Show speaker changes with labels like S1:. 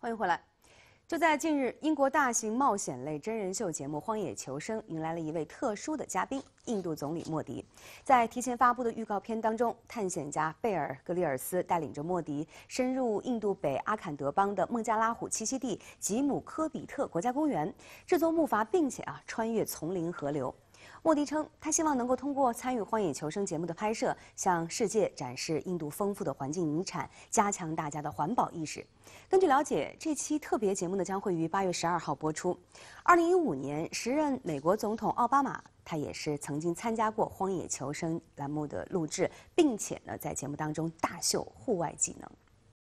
S1: 欢迎回来。就在近日，英国大型冒险类真人秀节目《荒野求生》迎来了一位特殊的嘉宾——印度总理莫迪。在提前发布的预告片当中，探险家贝尔·格里尔斯带领着莫迪深入印度北阿坎德邦的孟加拉虎栖息地吉姆科比特国家公园，制作木筏，并且啊，穿越丛林河流。莫迪称，他希望能够通过参与《荒野求生》节目的拍摄，向世界展示印度丰富的环境遗产，加强大家的环保意识。根据了解，这期特别节目呢将会于八月十二号播出。二零一五年，时任美国总统奥巴马，他也是曾经参加过《荒野求生》栏目的录制，并且呢在节目当中大秀户外技能。